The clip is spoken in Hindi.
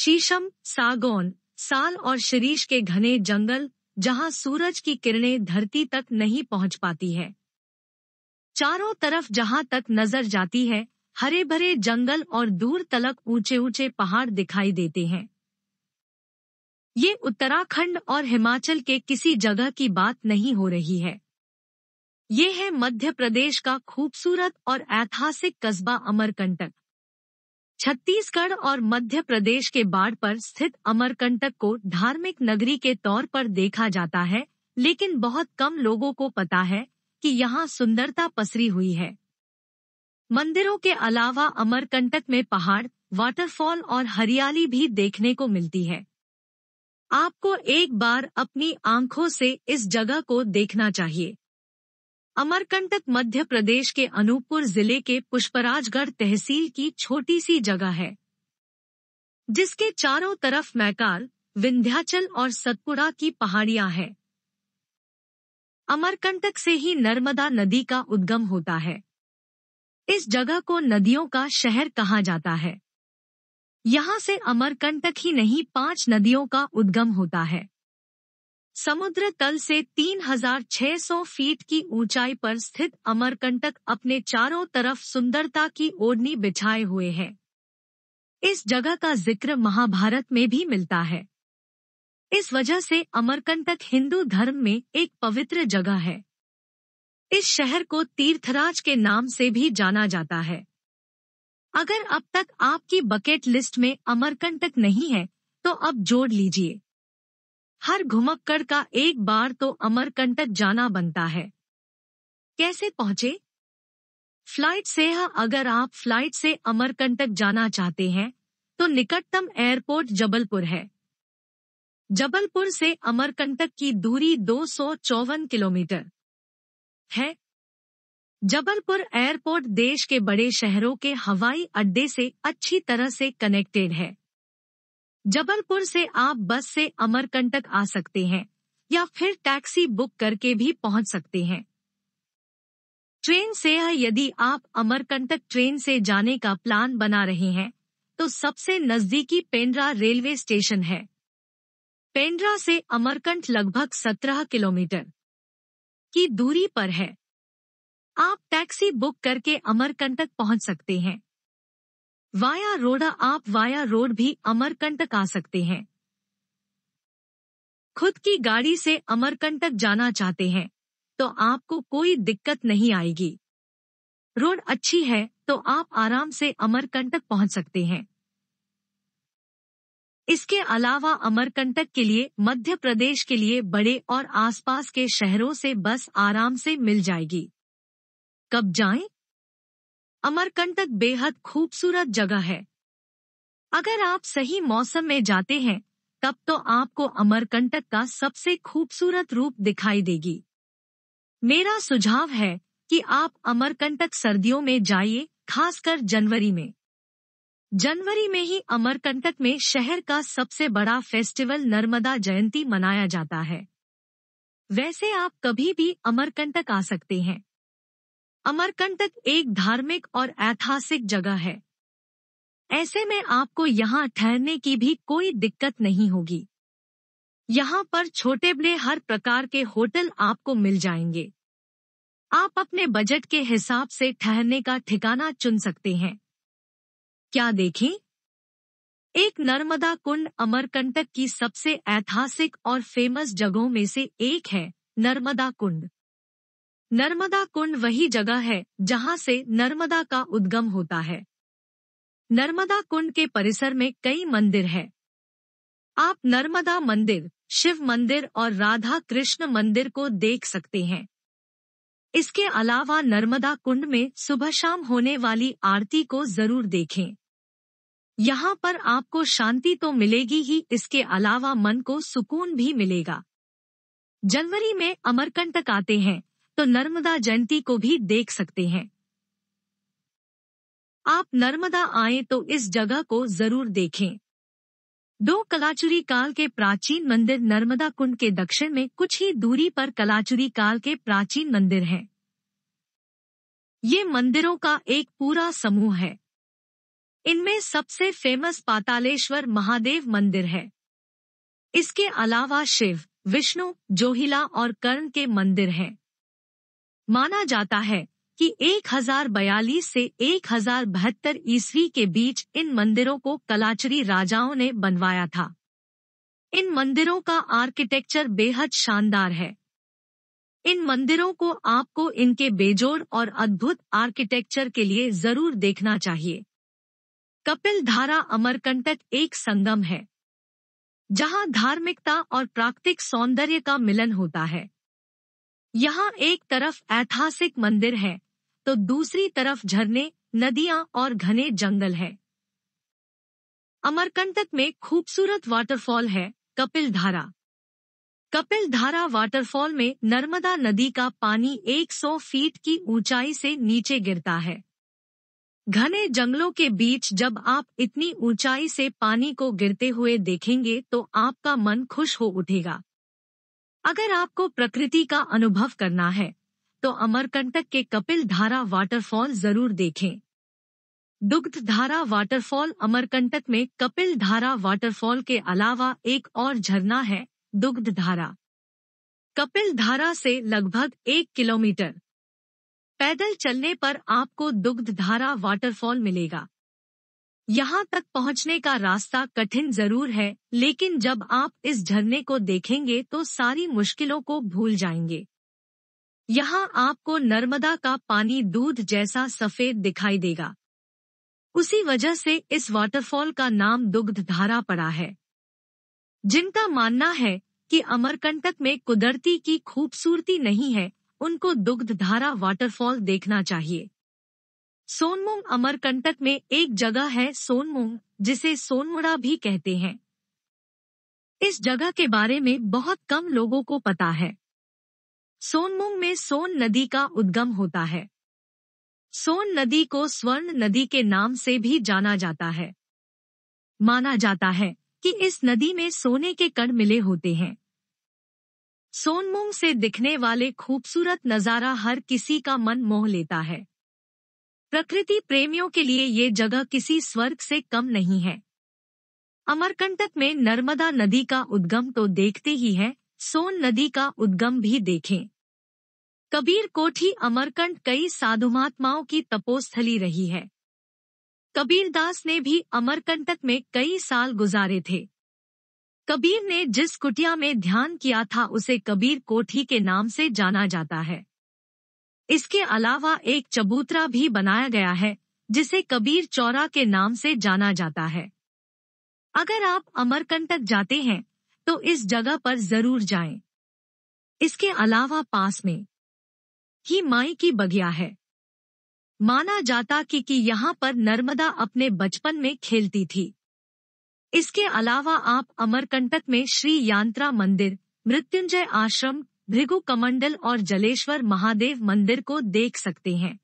शीशम सागौन साल और शीरीष के घने जंगल जहां सूरज की किरणें धरती तक नहीं पहुंच पाती है चारों तरफ जहां तक नजर जाती है हरे भरे जंगल और दूर तलक ऊंचे ऊंचे पहाड़ दिखाई देते हैं ये उत्तराखंड और हिमाचल के किसी जगह की बात नहीं हो रही है ये है मध्य प्रदेश का खूबसूरत और ऐतिहासिक कस्बा अमरकंटक छत्तीसगढ़ और मध्य प्रदेश के बाढ़ पर स्थित अमरकंटक को धार्मिक नगरी के तौर पर देखा जाता है लेकिन बहुत कम लोगों को पता है कि यहाँ सुंदरता पसरी हुई है मंदिरों के अलावा अमरकंटक में पहाड़ वाटरफॉल और हरियाली भी देखने को मिलती है आपको एक बार अपनी आंखों से इस जगह को देखना चाहिए अमरकंटक मध्य प्रदेश के अनूपपुर जिले के पुष्पराजगढ़ तहसील की छोटी सी जगह है जिसके चारों तरफ मैकाल विंध्याचल और सतपुरा की पहाड़ियां हैं अमरकंटक से ही नर्मदा नदी का उद्गम होता है इस जगह को नदियों का शहर कहा जाता है यहां से अमरकंटक ही नहीं पांच नदियों का उद्गम होता है समुद्र तल से 3,600 फीट की ऊंचाई पर स्थित अमरकंटक अपने चारों तरफ सुंदरता की ओढ़नी बिछाए हुए है इस जगह का जिक्र महाभारत में भी मिलता है इस वजह से अमरकंटक हिंदू धर्म में एक पवित्र जगह है इस शहर को तीर्थराज के नाम से भी जाना जाता है अगर अब तक आपकी बकेट लिस्ट में अमरकंटक नहीं है तो अब जोड़ लीजिए हर घुमक्कड़ का एक बार तो अमरकंटक जाना बनता है कैसे पहुंचे फ्लाइट से हा अगर आप फ्लाइट से अमरकंटक जाना चाहते हैं तो निकटतम एयरपोर्ट जबलपुर है जबलपुर से अमरकंटक की दूरी दो किलोमीटर है जबलपुर एयरपोर्ट देश के बड़े शहरों के हवाई अड्डे से अच्छी तरह से कनेक्टेड है जबलपुर से आप बस से अमरकंटक आ सकते हैं या फिर टैक्सी बुक करके भी पहुंच सकते हैं ट्रेन से है यदि आप अमरकंटक ट्रेन से जाने का प्लान बना रहे हैं तो सबसे नजदीकी पेंड्रा रेलवे स्टेशन है पेंड्रा से अमरकंट लगभग 17 किलोमीटर की दूरी पर है आप टैक्सी बुक करके अमरकंटक पहुंच सकते हैं वाया रोडा आप वाया रोड भी अमरकंटक आ सकते हैं खुद की गाड़ी से अमरकंटक जाना चाहते हैं तो आपको कोई दिक्कत नहीं आएगी रोड अच्छी है तो आप आराम से अमरकंटक पहुंच सकते हैं इसके अलावा अमरकंटक के लिए मध्य प्रदेश के लिए बड़े और आसपास के शहरों से बस आराम से मिल जाएगी कब जाएं? अमरकंटक बेहद खूबसूरत जगह है अगर आप सही मौसम में जाते हैं तब तो आपको अमरकंटक का सबसे खूबसूरत रूप दिखाई देगी मेरा सुझाव है कि आप अमरकंटक सर्दियों में जाइए खासकर जनवरी में जनवरी में ही अमरकंटक में शहर का सबसे बड़ा फेस्टिवल नर्मदा जयंती मनाया जाता है वैसे आप कभी भी अमरकंटक आ सकते हैं अमरकंटक एक धार्मिक और ऐतिहासिक जगह है ऐसे में आपको यहाँ ठहरने की भी कोई दिक्कत नहीं होगी यहाँ पर छोटे बड़े हर प्रकार के होटल आपको मिल जाएंगे आप अपने बजट के हिसाब से ठहरने का ठिकाना चुन सकते हैं क्या देखें एक नर्मदा कुंड अमरकंटक की सबसे ऐतिहासिक और फेमस जगहों में से एक है नर्मदा कुंड नर्मदा कुंड वही जगह है जहां से नर्मदा का उद्गम होता है नर्मदा कुंड के परिसर में कई मंदिर हैं। आप नर्मदा मंदिर शिव मंदिर और राधा कृष्ण मंदिर को देख सकते हैं इसके अलावा नर्मदा कुंड में सुबह शाम होने वाली आरती को जरूर देखें यहाँ पर आपको शांति तो मिलेगी ही इसके अलावा मन को सुकून भी मिलेगा जनवरी में अमरकंटक आते हैं तो नर्मदा जयंती को भी देख सकते हैं आप नर्मदा आए तो इस जगह को जरूर देखें दो कलाचुरी काल के प्राचीन मंदिर नर्मदा कुंड के दक्षिण में कुछ ही दूरी पर कलाचुरी काल के प्राचीन मंदिर हैं। ये मंदिरों का एक पूरा समूह है इनमें सबसे फेमस पातालेश्वर महादेव मंदिर है इसके अलावा शिव विष्णु जोहिला और कर्ण के मंदिर हैं माना जाता है कि एक हजार बयालीस से एक हजार बहत्तर ईस्वी के बीच इन मंदिरों को कलाचरी राजाओं ने बनवाया था इन मंदिरों का आर्किटेक्चर बेहद शानदार है इन मंदिरों को आपको इनके बेजोड़ और अद्भुत आर्किटेक्चर के लिए जरूर देखना चाहिए कपिल धारा अमरकंटक एक संगम है जहां धार्मिकता और प्राकृतिक सौंदर्य का मिलन होता है यहाँ एक तरफ ऐतिहासिक मंदिर है तो दूसरी तरफ झरने नदियां और घने जंगल है अमरकंटक में खूबसूरत वाटरफॉल है कपिल धारा कपिल धारा वाटरफॉल में नर्मदा नदी का पानी 100 फीट की ऊंचाई से नीचे गिरता है घने जंगलों के बीच जब आप इतनी ऊंचाई से पानी को गिरते हुए देखेंगे तो आपका मन खुश हो उठेगा अगर आपको प्रकृति का अनुभव करना है तो अमरकंटक के कपिल धारा वाटरफॉल जरूर देखें दुग्ध धारा वाटरफॉल अमरकंटक में कपिल धारा वाटरफॉल के अलावा एक और झरना है दुग्ध धारा कपिल धारा से लगभग एक किलोमीटर पैदल चलने पर आपको दुग्ध धारा वाटरफॉल मिलेगा यहाँ तक पहुँचने का रास्ता कठिन जरूर है लेकिन जब आप इस झरने को देखेंगे तो सारी मुश्किलों को भूल जाएंगे यहाँ आपको नर्मदा का पानी दूध जैसा सफेद दिखाई देगा उसी वजह से इस वाटरफॉल का नाम दुग्ध धारा पड़ा है जिनका मानना है कि अमरकंटक में कुदरती की खूबसूरती नहीं है उनको दुग्ध धारा वाटरफॉल देखना चाहिए सोनमुंग अमरकंटक में एक जगह है सोनमुंग जिसे सोनमुड़ा भी कहते हैं इस जगह के बारे में बहुत कम लोगों को पता है सोनमुंग में सोन नदी का उद्गम होता है सोन नदी को स्वर्ण नदी के नाम से भी जाना जाता है माना जाता है कि इस नदी में सोने के कण मिले होते हैं सोनमुंग से दिखने वाले खूबसूरत नज़ारा हर किसी का मन मोह लेता है प्रकृति प्रेमियों के लिए ये जगह किसी स्वर्ग से कम नहीं है अमरकंटक में नर्मदा नदी का उद्गम तो देखते ही है सोन नदी का उद्गम भी देखें कबीर कोठी अमरकंट कई साधु महात्माओं की तपोस्थली रही है कबीरदास ने भी अमरकंटक में कई साल गुजारे थे कबीर ने जिस कुटिया में ध्यान किया था उसे कबीर कोठी के नाम से जाना जाता है इसके अलावा एक चबूतरा भी बनाया गया है जिसे कबीर चौरा के नाम से जाना जाता है अगर आप अमरकंटक जाते हैं तो इस जगह पर जरूर जाएं। इसके अलावा पास में ही माई की बगिया है माना जाता कि कि यहाँ पर नर्मदा अपने बचपन में खेलती थी इसके अलावा आप अमरकंटक में श्री यांत्रा मंदिर मृत्युंजय आश्रम भृगु कमंडल और जलेश्वर महादेव मंदिर को देख सकते हैं